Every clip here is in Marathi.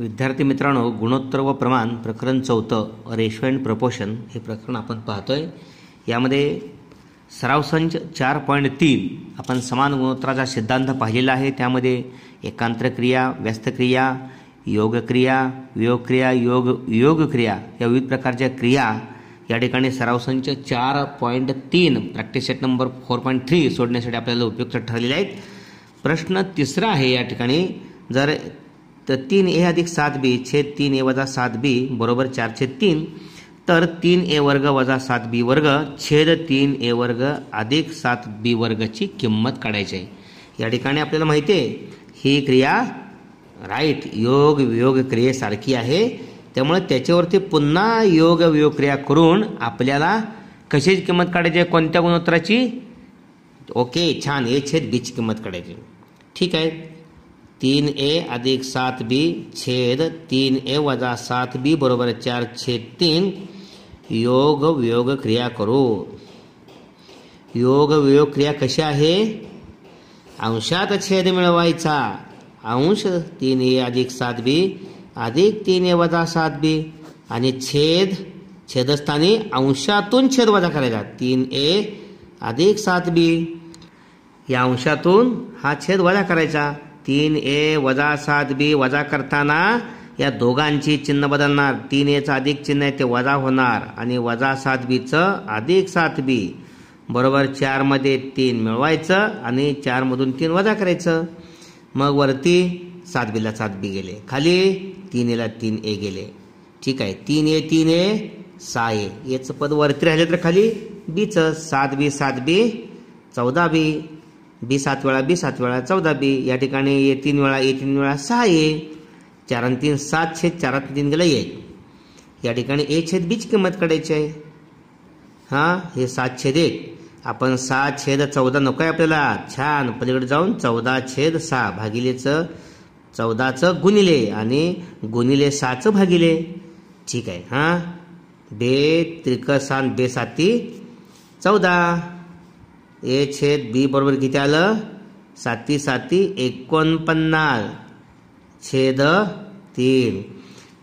विद्यार्थी मित्रांनो गुणोत्तर व प्रमाण प्रकरण चौथं रेशो अँड प्रपोशन हे प्रकरण आपण पाहतोय यामध्ये सराव संच चार पॉईंट तीन आपण समान गुणोत्तराचा सिद्धांत पाहिलेला आहे त्यामध्ये एकांतक्रिया व्यस्तक्रिया योगक्रिया वियोगक्रिया योग योगक्रिया या विविध प्रकारच्या क्रिया या ठिकाणी सराव संच चार पॉईंट तीन practice set number four point three सोडण्यासाठी आपल्याला उपयुक्त ठरलेले आहेत प्रश्न तिसरा आहे या ठिकाणी जर तर तीन ए अधिक सात बी छेद तीन ए वजा सात बी बरोबर चार छेद तीन तर तीन ए वर्ग वजा सात बी वर्ग छेद तीन ए वर्ग अधिक सात बी वर्गची किंमत काढायची आहे या ठिकाणी आपल्याला माहिती आहे ही क्रिया राईट योग वियोग क्रियेसारखी आहे त्यामुळे त्याच्यावरती पुन्हा योग वियोग क्रिया करून आपल्याला कशाची किंमत काढायची आहे कोणत्या गुणोत्तराची ओके छान ए छेद बीची किंमत काढायची ठीक आहे तीन ए अधिक सात बी छेद तीन ए वजा सात बी बरोबर चार छेद तीन योग वियोग क्रिया करू योग वियोग क्रिया कशी आहे अंशात छेद मिळवायचा अंश तीन ए अधिक सात बी अधिक तीन ए वजा सात बी आणि छेद छेदस्थानी अंशातून छेद वजा करायचा तीन ए अधिक सात बी या अंशातून हा छेद वजा करायचा तीन ए वजा सात बी वजा करताना या दोघांची चिन्ह बदलणार तीन एचं अधिक चिन्ह आहे ते वजा होणार आणि वजा सात बीचं अधिक सात बी बरोबर चारमध्ये तीन मिळवायचं आणि चारमधून तीन वजा करायचं मग वरती सात बीला सात बी गेले खाली तीन एला तीन ए गेले ठीक आहे तीन ए तीन ए सहा एचं पद वरती राहिले तर खाली बीचं सात बी सात बी चौदा बी बी सात वेळा बी सात वेळा चौदा बी या ठिकाणी ए तीन वेळा ए तीन वेळा सहा ए चार आणि तीन सात छेद चार तीन गेला एक या ठिकाणी ए छेद बीची किंमत काढायची आहे हां हे सात छेद एक आपण सहा छेद चौदा नको आहे आपल्याला छान पलीकडे जाऊन चौदा छेद सहा भागिलेचं चौदाचं गुणिले आणि गुणिले सहाचं भागिले ठीक आहे हां बे त्रिक सात बे साती चौदा ए छेद बी बरोबर किती आलं साती साती एकोणपन्नास छेद तीन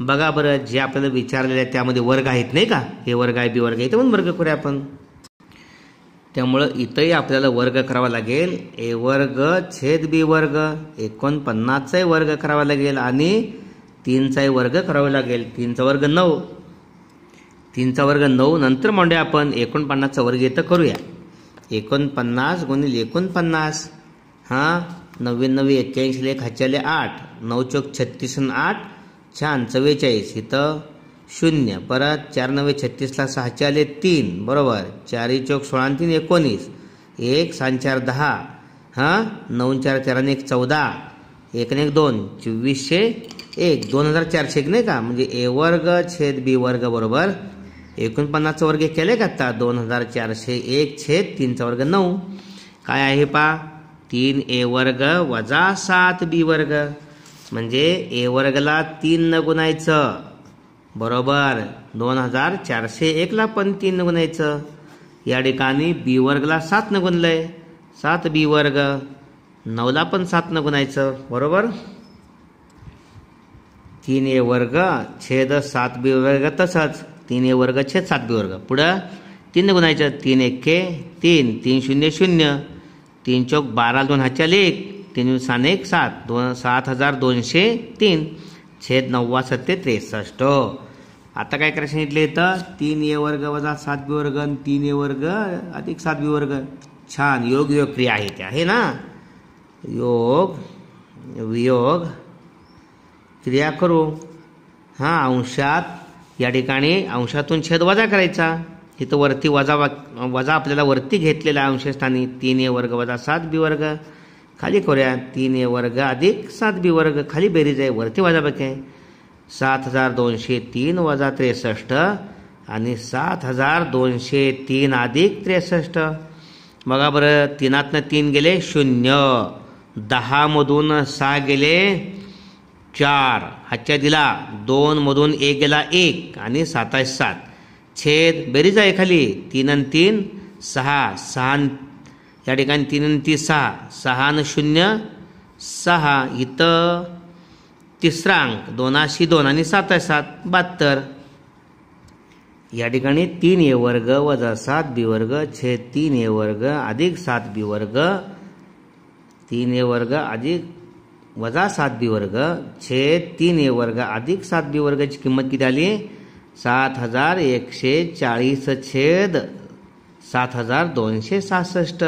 बघा बरं जे आपल्याला विचारलेले आहे त्यामध्ये वर्ग आहेत नाही का हे वर्ग आहे बी वर्ग आहे म्हणून वर्ग करूया आपण त्यामुळं इथंही आपल्याला वर्ग करावा लागेल ए वर्ग छेद बी वर्ग एकोणपन्नासचाही वर्ग करावा लागेल आणि तीनचाही वर्ग करावा लागेल तीनचा वर्ग नऊ तीनचा वर्ग नऊ नंतर मांडूया आपण एकोणपन्नासचा वर्ग इथं करूया एकोणपन्नास गुणिले एकोणपन्नास हां नव्वे नव्वे एक्क्याऐंशीला एक हच्च्याले आठ नऊ चौक छत्तीस आठ छान चव्वेचाळीस इथं शून्य परत चार नव्वे छत्तीसला सहाच्याले तीन बरोबर चारही चौक सोळा तीन एकोणीस एक सहा चार दहा हां नऊ चार तेराने एक चौदा एक एक दोन चोवीसशे एक दोन हजार चारशे एक नाही का म्हणजे ए वर्ग छेद बी वर्ग बरोबर एकोणपन्नासचा वर्ग केले का आता दोन हजार चारशे एक छेद तीनचा वर्ग नऊ काय आहे पा तीन ए वर्ग वजा सात बी वर्ग म्हणजे ए वर्गला तीन न गुणायचं बरोबर दोन हजार चारशे एकला पण तीन न गुणायचं या ठिकाणी बी वर्गला सात न गुणलंय सात बी वर्ग नऊला पण सात न गुणायचं बरोबर तीन ए वर्ग छेद सात बी वर्ग तसंच तीन ए वर्ग छेद सात बी वर्ग पुढं तीन गुणायचं तीन एक्के तीन तीन शून्य शून्य तीन चौक बारा दोन हजार एक तीन सान एक सात दोन सात हजार दोनशे तीन छेद नव्वा सत्ते त्रेसष्ट आता काय करायचं सांगितले तर तीन ए वर्ग वजा सात बी वर्ग आणि तीन ए वर्ग अधिक सात बी वर्ग छान योग योग क्रिया आहे त्या आहे ना योग वियोग क्रिया करू हां अंशात या ठिकाणी अंशातून छेद वजा करायचा इथं वरती वजा वजा आपल्याला वरती घेतलेला अंशस्थानी तीन ए वर्ग वजा सात बी वर्ग खाली करूया तीन ए वर्ग अधिक सात बी वर्ग खाली बेरीज आहे वरती बघ आहे सात हजार दोनशे तीन वजा त्रेसष्ट आणि सात हजार दोनशे तीन अधिक त्रेसष्ट बघा बरं तीनातनं तीन गेले शून्य दहामधून सहा गेले चार हातच्या दिला दोन मधून एक गेला एक आणि सातास सात छेद बेरीज आहे खाली तीन आणि तीन सहा सहा या ठिकाणी तीन आणि ती सहा सहा आणि शून्य सहा इथं तिसरा अंक दोनाशी दोन आणि सातास सात बहात्तर या ठिकाणी तीन ए वर्ग वजा सात बी वर्ग छेद तीन ए वर्ग अधिक सात बी वर्ग तीन ए वर्ग अधिक वजा सात बी वर्ग छेद तीन ए वर्ग अधिक सात बी वर्गाची किंमत किती आली सात हजार एकशे चाळीस छेद सात हजार दोनशे सहासष्ट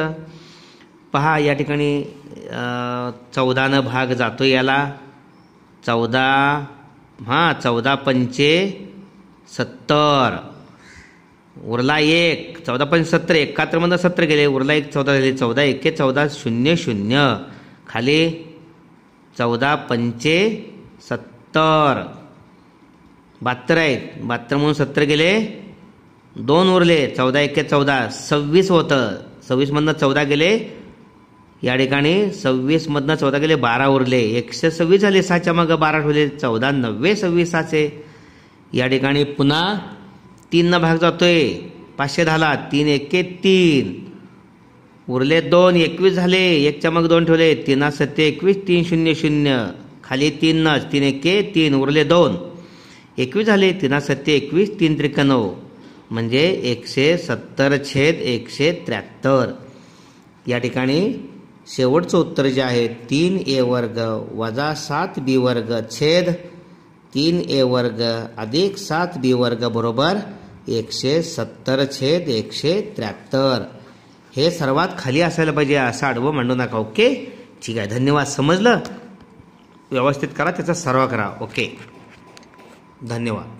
पहा या ठिकाणी चौदानं भाग जातो याला चौदा हां चौदा पंचे सत्तर उरला एक चौदा पंच सत्तर एकाहत्तरमधनं सत्तर गेले उरला एक चौदा झाले चौदा एके चौदा शून्य शून्य खाली चौदा पंचे सत्तर बहात्तर आहेत बहात्तर म्हणून सत्तर गेले दोन उरले चौदा एक्के चौदा सव्वीस होतं सव्वीसमधनं चौदा गेले या ठिकाणी सव्वीसमधनं चौदा गेले बारा उरले एकशे सव्वीस झाले सहाच्या मागं बारा ठेवले चौदा नव्वे सव्वीस सहाचे या ठिकाणी पुन्हा तीननं भाग जातोय पाचशे दहाला तीन एक्के तीन उरले दोन एकवीस झाले एक चमक दोन ठेवले तीन सत्ते एकवीस तीन शून्य शून्य खाली तीन नच तीन एके तीन उरले दोन एकवीस झाले तीन सत्ते एकवीस तीन त्रिक म्हणजे एकशे सत्तर छेद एकशे त्र्याहत्तर या ठिकाणी शेवटचं उत्तर जे आहे तीन ए वर्ग वजा सात बी वर्ग छेद तीन ए वर्ग अधिक सात बी वर्ग बरोबर एकशे सत्तर छेद एकशे त्र्याहत्तर हे सर्वात खाली असायला पाहिजे असं आडवं मांडू नका ओके ठीक आहे धन्यवाद समजलं व्यवस्थित करा त्याचा सर्व करा ओके धन्यवाद